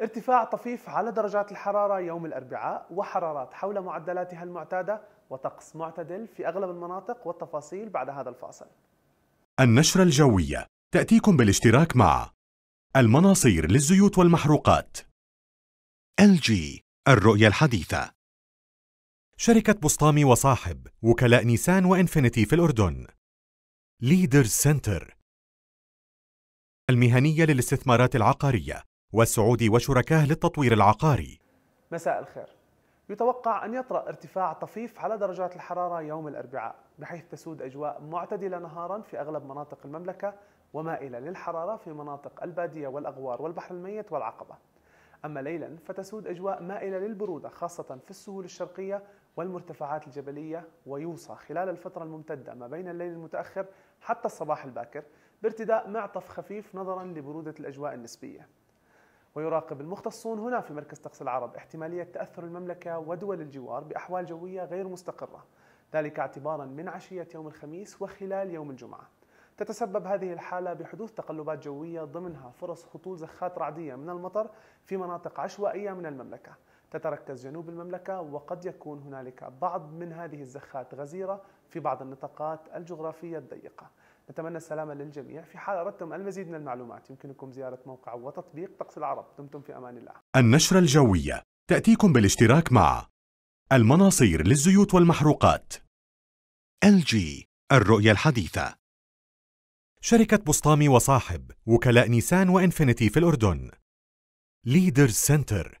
ارتفاع طفيف على درجات الحرارة يوم الأربعاء وحرارات حول معدلاتها المعتادة وطقس معتدل في أغلب المناطق والتفاصيل بعد هذا الفاصل النشرة الجوية تأتيكم بالاشتراك مع المناصير للزيوت والمحروقات LG الرؤية الحديثة شركة بسطامي وصاحب وكلاء نيسان وإنفينيتي في الأردن ليدرز سنتر المهنية للاستثمارات العقارية والسعودي وشركاه للتطوير العقاري مساء الخير يتوقع أن يطرأ ارتفاع طفيف على درجات الحرارة يوم الأربعاء بحيث تسود أجواء معتدلة نهارا في أغلب مناطق المملكة ومائلة للحرارة في مناطق البادية والأغوار والبحر الميت والعقبة أما ليلا فتسود أجواء مائلة للبرودة خاصة في السهول الشرقية والمرتفعات الجبلية ويوصى خلال الفترة الممتدة ما بين الليل المتأخر حتى الصباح الباكر بارتداء معطف خفيف نظرا لبرودة الأجواء النسبية ويراقب المختصون هنا في مركز طقس العرب احتمالية تأثر المملكة ودول الجوار بأحوال جوية غير مستقرة ذلك اعتبارا من عشية يوم الخميس وخلال يوم الجمعة تتسبب هذه الحالة بحدوث تقلبات جوية ضمنها فرص هطول زخات رعدية من المطر في مناطق عشوائية من المملكة تتركز جنوب المملكة وقد يكون هنالك بعض من هذه الزخات غزيرة في بعض النطاقات الجغرافية الضيقة نتمنى السلامة للجميع في حال أردتم المزيد من المعلومات يمكنكم زيارة موقع وتطبيق طقس العرب دمتم في أمان الله النشرة الجوية تأتيكم بالاشتراك مع المناصير للزيوت والمحروقات ال جي الرؤية الحديثة شركة بسطامي وصاحب وكلاء نيسان وإنفينيتي في الأردن ليدرز سنتر